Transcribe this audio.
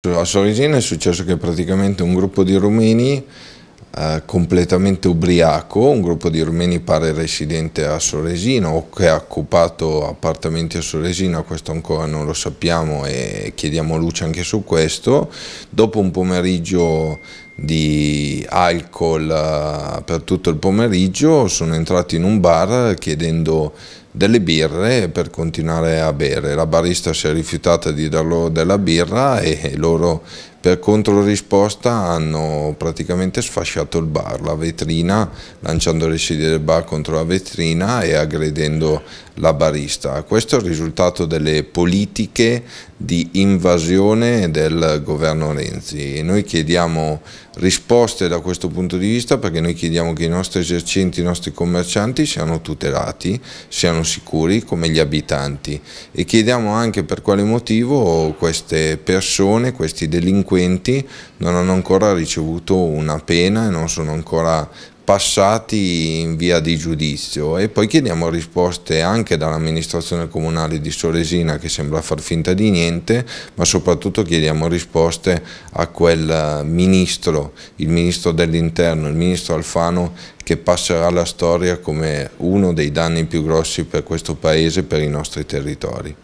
A Sorigena è successo che praticamente un gruppo di rumeni eh, completamente ubriaco, un gruppo di rumeni pare residente a Soresina o che ha occupato appartamenti a Soresina, questo ancora non lo sappiamo e chiediamo luce anche su questo, dopo un pomeriggio di alcol eh, per tutto il pomeriggio sono entrati in un bar chiedendo delle birre per continuare a bere. La barista si è rifiutata di dar loro della birra e loro per controrisposta hanno praticamente sfasciato il bar, la vetrina, lanciando le sedie del bar contro la vetrina e aggredendo la barista. Questo è il risultato delle politiche di invasione del governo Renzi e noi chiediamo risposte da questo punto di vista perché noi chiediamo che i nostri esercenti, i nostri commercianti siano tutelati, siano sicuri come gli abitanti e chiediamo anche per quale motivo queste persone, questi delinquenti non hanno ancora ricevuto una pena e non sono ancora passati in via di giudizio e poi chiediamo risposte anche dall'amministrazione comunale di Soresina che sembra far finta di niente, ma soprattutto chiediamo risposte a quel eh, ministro, il ministro dell'interno, il ministro Alfano che passerà la storia come uno dei danni più grossi per questo paese e per i nostri territori.